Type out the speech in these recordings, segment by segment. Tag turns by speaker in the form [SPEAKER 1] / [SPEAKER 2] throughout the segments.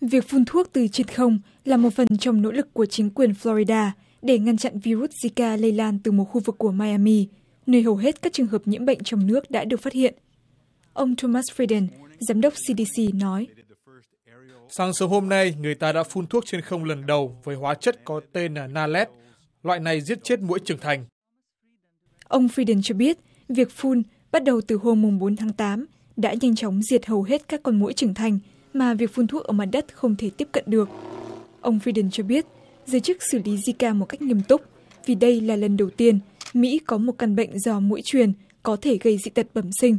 [SPEAKER 1] việc phun thuốc từ trên không là một phần trong nỗ lực của chính quyền Florida để ngăn chặn virus Zika lây lan từ một khu vực của Miami, nơi hầu hết các trường hợp nhiễm bệnh trong nước đã được phát hiện ông Thomas Frieden, giám đốc CDC, nói
[SPEAKER 2] sáng sớm hôm nay người ta đã phun thuốc trên không lần đầu với hóa chất có tên là nalet loại này giết chết muỗi trưởng thành
[SPEAKER 1] ông Frieden cho biết việc phun bắt đầu từ hôm 4 tháng 8 đã nhanh chóng diệt hầu hết các con muỗi trưởng thành mà việc phun thuốc ở mặt đất không thể tiếp cận được ông phây cho biết giới chức xử lý Zika một cách nghiêm túc vì đây là lần đầu tiên mỹ có một căn bệnh do muỗi truyền có thể gây dị tật bẩm sinh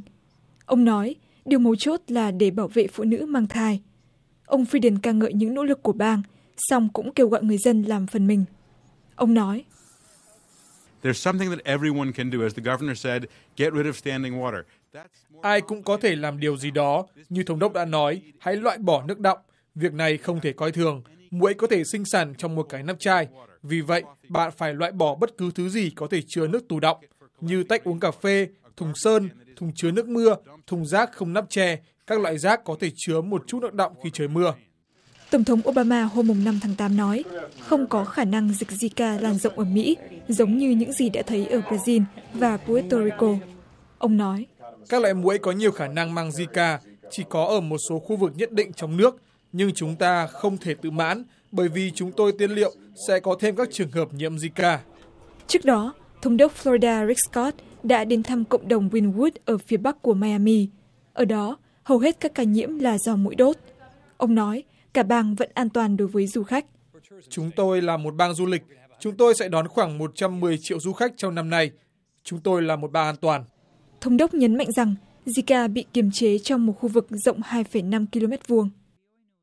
[SPEAKER 1] ông nói điều mấu chốt là để bảo vệ phụ nữ mang thai ông phây ca ngợi những nỗ lực của bang song cũng kêu gọi người dân làm phần mình
[SPEAKER 2] ông nói There's something that everyone can do, as the governor said, get rid of standing water. Ai cũng có thể làm điều gì đó, như thống đốc đã nói, hãy loại bỏ nước đọng. Việc này không thể coi thường. Muỗi có thể sinh sản trong một cái nắp chai. Vì vậy, bạn phải loại bỏ bất cứ thứ gì có thể chứa nước tù động, như tách uống cà phê, thùng sơn, thùng chứa nước mưa, thùng rác không nắp che, các loại rác có thể chứa một chút nước đọng khi trời mưa
[SPEAKER 1] tổng thống Obama ba ma hôm năm tháng 8 nói không có khả năng dịch Zika lan rộng ở mỹ giống như những gì đã thấy ở Brazil và Puerto Rico. ông nói
[SPEAKER 2] các loại muỗi có nhiều khả năng mang Zika chỉ có ở một số khu vực nhất định trong nước nhưng chúng ta không thể tự mãn bởi vì chúng tôi tiên liệu sẽ có thêm các trường hợp nhiễm Zika.
[SPEAKER 1] Trước đó, thống đốc Florida Rick Scott đã đến thăm cộng đồng Winwood ở phía bắc của Miami. Ở đó, hầu hết các ca nhiễm là do mũi đốt. Ông nói, cả bang vẫn an toàn đối với du khách.
[SPEAKER 2] Chúng tôi là một bang du lịch. Chúng tôi sẽ đón khoảng 110 triệu du khách trong năm nay. Chúng tôi là một bang an toàn.
[SPEAKER 1] Thống đốc nhấn mạnh rằng Zika bị kiềm chế trong một khu vực rộng 2,5 km vuông.